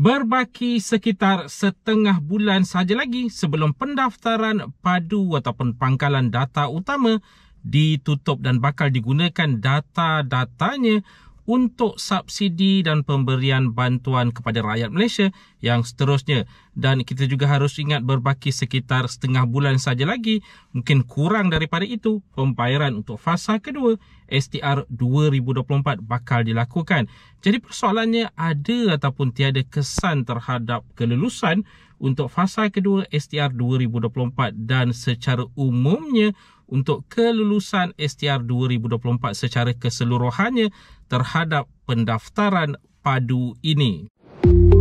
Berbaki sekitar setengah bulan saja lagi sebelum pendaftaran padu ataupun pangkalan data utama ditutup dan bakal digunakan data-datanya untuk subsidi dan pemberian bantuan kepada rakyat Malaysia yang seterusnya. Dan kita juga harus ingat berbaki sekitar setengah bulan saja lagi, mungkin kurang daripada itu, pembayaran untuk fasa kedua STR 2024 bakal dilakukan. Jadi persoalannya ada ataupun tiada kesan terhadap kelulusan untuk fasa kedua STR 2024 dan secara umumnya untuk kelulusan STR 2024 secara keseluruhannya terhadap pendaftaran padu ini. Musik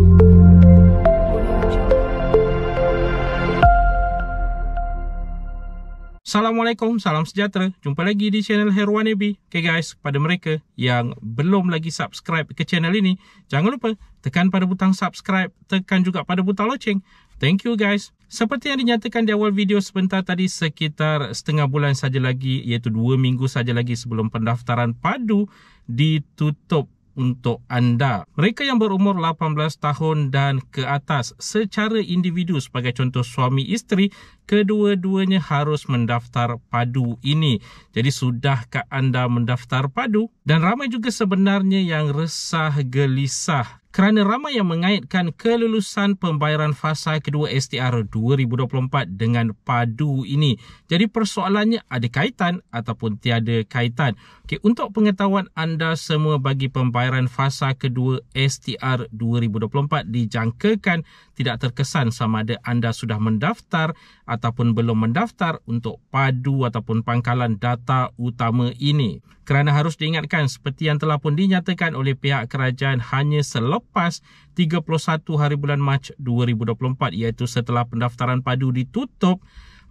Assalamualaikum, salam sejahtera. Jumpa lagi di channel Herwan AB. Okay guys, pada mereka yang belum lagi subscribe ke channel ini, jangan lupa tekan pada butang subscribe, tekan juga pada butang loceng. Thank you guys. Seperti yang dinyatakan di awal video sebentar tadi, sekitar setengah bulan saja lagi, iaitu dua minggu saja lagi sebelum pendaftaran padu ditutup untuk anda. Mereka yang berumur 18 tahun dan ke atas secara individu sebagai contoh suami isteri, kedua-duanya harus mendaftar padu ini. Jadi sudahkah anda mendaftar padu? Dan ramai juga sebenarnya yang resah gelisah kerana ramai yang mengaitkan kelulusan pembayaran fasa kedua STR 2024 dengan padu ini. Jadi persoalannya ada kaitan ataupun tiada kaitan. Okay, untuk pengetahuan anda semua bagi pembayaran fasa kedua STR 2024 dijangkakan tidak terkesan sama ada anda sudah mendaftar ataupun belum mendaftar untuk padu ataupun pangkalan data utama ini. Kerana harus diingatkan seperti yang telah pun dinyatakan oleh pihak kerajaan hanya selepas 31 hari bulan Mac 2024 iaitu setelah pendaftaran padu ditutup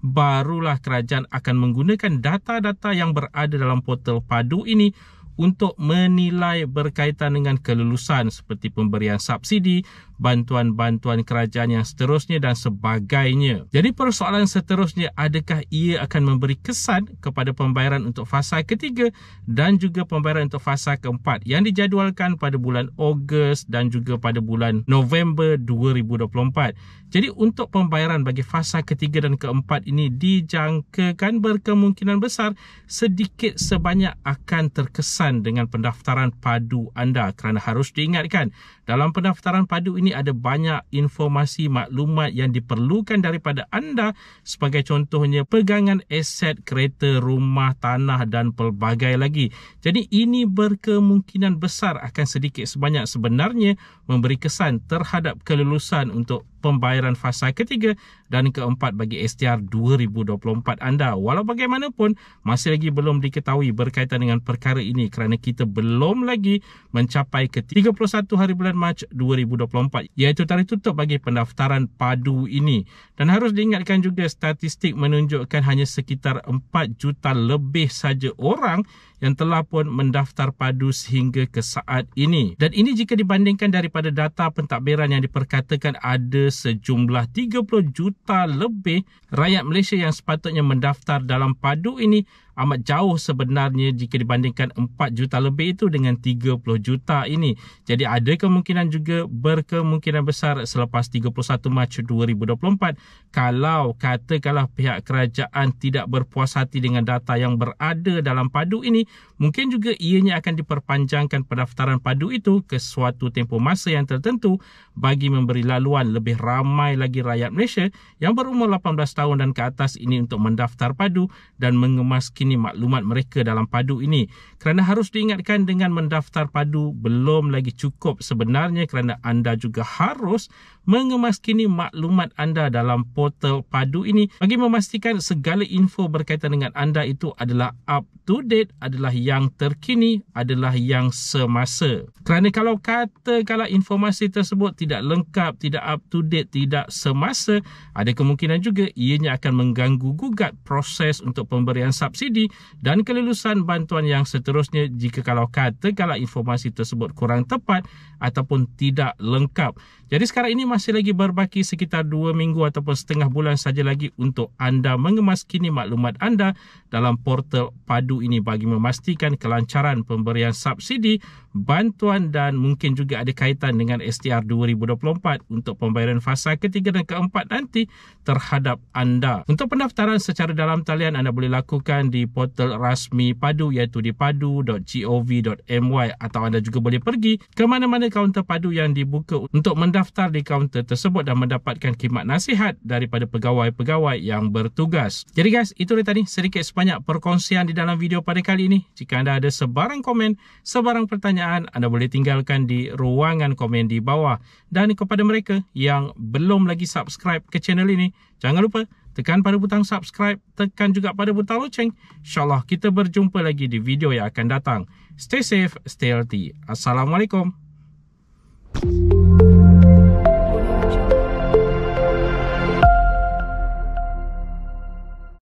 barulah kerajaan akan menggunakan data-data yang berada dalam portal padu ini untuk menilai berkaitan dengan kelulusan seperti pemberian subsidi, bantuan-bantuan kerajaan yang seterusnya dan sebagainya. Jadi persoalan seterusnya adakah ia akan memberi kesan kepada pembayaran untuk fasa ketiga dan juga pembayaran untuk fasa keempat yang dijadualkan pada bulan Ogos dan juga pada bulan November 2024. Jadi untuk pembayaran bagi fasa ketiga dan keempat ini dijangkakan berkemungkinan besar sedikit sebanyak akan terkesan dengan pendaftaran padu anda kerana harus diingatkan dalam pendaftaran padu ini sini ada banyak informasi maklumat yang diperlukan daripada anda sebagai contohnya pegangan aset kereta rumah tanah dan pelbagai lagi jadi ini berkemungkinan besar akan sedikit sebanyak sebenarnya memberi kesan terhadap kelulusan untuk pembayaran fasa ketiga dan keempat bagi STR 2024 anda. Walau bagaimanapun, masih lagi belum diketahui berkaitan dengan perkara ini kerana kita belum lagi mencapai ke 31 hari bulan Mac 2024 iaitu tarikh tutup bagi pendaftaran padu ini. Dan harus diingatkan juga statistik menunjukkan hanya sekitar 4 juta lebih saja orang yang telah pun mendaftar padu sehingga ke saat ini. Dan ini jika dibandingkan daripada data pentadbiran yang diperkatakan ada sejumlah 30 juta lebih rakyat Malaysia yang sepatutnya mendaftar dalam padu ini amat jauh sebenarnya jika dibandingkan 4 juta lebih itu dengan 30 juta ini. Jadi ada kemungkinan juga berkemungkinan besar selepas 31 Mac 2024 kalau katakanlah pihak kerajaan tidak berpuas hati dengan data yang berada dalam padu ini, mungkin juga ianya akan diperpanjangkan pendaftaran padu itu ke suatu tempoh masa yang tertentu bagi memberi laluan lebih ramai lagi rakyat Malaysia yang berumur 18 tahun dan ke atas ini untuk mendaftar padu dan mengemaskan ini maklumat mereka dalam padu ini kerana harus diingatkan dengan mendaftar padu belum lagi cukup sebenarnya kerana anda juga harus mengemaskini maklumat anda dalam portal padu ini bagi memastikan segala info berkaitan dengan anda itu adalah up to date adalah yang terkini adalah yang semasa kerana kalau kata kalau informasi tersebut tidak lengkap tidak up to date tidak semasa ada kemungkinan juga ianya akan mengganggu gugat proses untuk pemberian subsidi subsidi dan kelulusan bantuan yang seterusnya jika kalau kata kalau informasi tersebut kurang tepat ataupun tidak lengkap. Jadi sekarang ini masih lagi berbaki sekitar 2 minggu ataupun setengah bulan saja lagi untuk anda mengemas kini maklumat anda dalam portal padu ini bagi memastikan kelancaran pemberian subsidi bantuan dan mungkin juga ada kaitan dengan STR 2024 untuk pembayaran fasa ketiga dan keempat nanti terhadap anda. Untuk pendaftaran secara dalam talian anda boleh lakukan di portal rasmi padu iaitu di padu.gov.my atau anda juga boleh pergi ke mana-mana kaunter padu yang dibuka untuk mendaftar di kaunter tersebut dan mendapatkan khidmat nasihat daripada pegawai-pegawai yang bertugas. Jadi guys, itu dia tadi sedikit sebanyak perkongsian di dalam video pada kali ini. Jika anda ada sebarang komen, sebarang pertanyaan pertanyaan anda boleh tinggalkan di ruangan komen di bawah dan kepada mereka yang belum lagi subscribe ke channel ini jangan lupa tekan pada butang subscribe tekan juga pada butang loceng insyaallah kita berjumpa lagi di video yang akan datang stay safe stay healthy assalamualaikum Thank you.